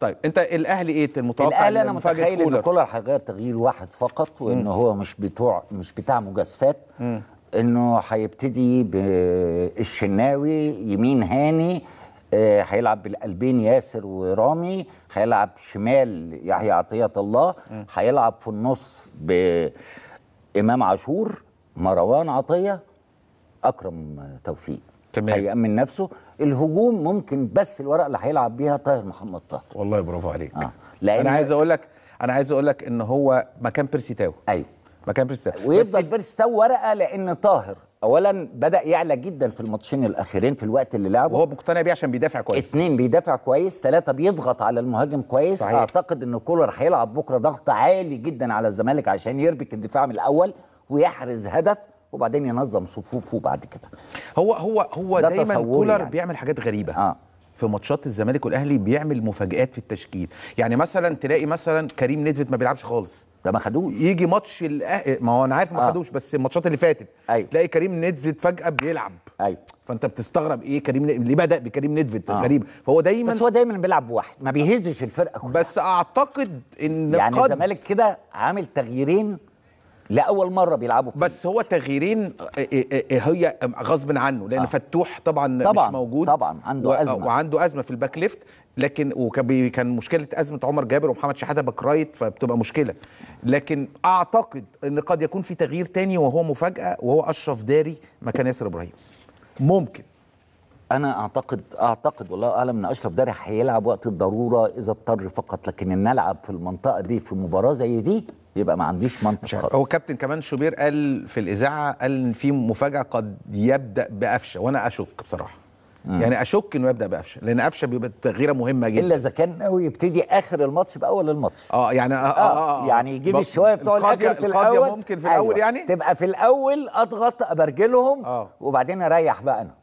طيب انت الاهلي ايه المتوقع الاهلي انا متخيل كولر. ان كولر هيغير تغيير واحد فقط وان هو مش بتوع مش بتاع مجازفات انه هيبتدي بالشناوي يمين هاني آه، هيلعب بالقلبين ياسر ورامي هيلعب شمال يحيى عطية الله هيلعب في النص بإمام عاشور مروان عطية أكرم توفيق تمام. هيأمن نفسه الهجوم ممكن بس الورق اللي هيلعب بيها طاهر محمد طاهر والله برافو عليك آه. لأن انا عايز اقول لك انا عايز اقول لك ان هو مكان بيرسي تاو ايوه مكان بيرسي تاو ويفضل بيرسي تاو ورقه لان طاهر اولا بدا يعلى جدا في الماتشين الاخيرين في الوقت اللي لعبه وهو مقتنع بيه عشان بيدافع كويس اثنين بيدافع كويس ثلاثه بيضغط على المهاجم كويس صحيح. اعتقد ان كولر هيلعب بكره ضغط عالي جدا على الزمالك عشان يربك الدفاع من الاول ويحرز هدف وبعدين ينظم صفوفه بعد كده هو هو هو دا دايما كولر يعني. بيعمل حاجات غريبه آه. في ماتشات الزمالك والاهلي بيعمل مفاجآت في التشكيل يعني مثلا تلاقي مثلا كريم نيدفيت ما بيلعبش خالص ده ما خدوش يجي ماتش الأه... ما هو انا عارف ما آه. خدوش بس الماتشات اللي فاتت أيوه. تلاقي كريم نيدفيت فجاه بيلعب ايوه فانت بتستغرب ايه كريم ليه بدا بكريم نيدفيت آه. غريب فهو دايما بس هو دايما بيلعب بواحد ما بيهزش الفرقه كلها بس اعتقد ان يعني الزمالك كده عامل تغييرين لاول مره بيلعبوا فيه. بس هو تغييرين آه، آه، آه، هي غصب عنه لان آه. فتوح طبعا, طبعا مش موجود طبعا عنده و... ازمه وعنده ازمه في الباك ليفت لكن وكان كان مشكله ازمه عمر جابر ومحمد شحاته باك رايت فبتبقى مشكله لكن اعتقد ان قد يكون في تغيير تاني وهو مفاجاه وهو اشرف داري مكان ياسر ابراهيم ممكن انا اعتقد اعتقد والله اعلم ان اشرف داري هيلعب وقت الضروره اذا اضطر فقط لكن ان نلعب في المنطقه دي في مباراه زي دي يبقى ما عنديش منطق خالص هو كابتن كمان شوبير قال في الاذاعه قال ان في مفاجاه قد يبدا بقفشه وانا اشك بصراحه مم. يعني اشك انه يبدا بقفشه لان قفشه بيبقى تغييره مهمه جدا الا اذا كان قوي يبتدي اخر الماتش باول الماتش اه يعني آه, آه, آه, آه, آه. يعني يجيب الشويه بتوع الاخر في الاول ممكن في أيوة. يعني تبقى في الاول اضغط ابرجلهم آه. وبعدين اريح بقى انا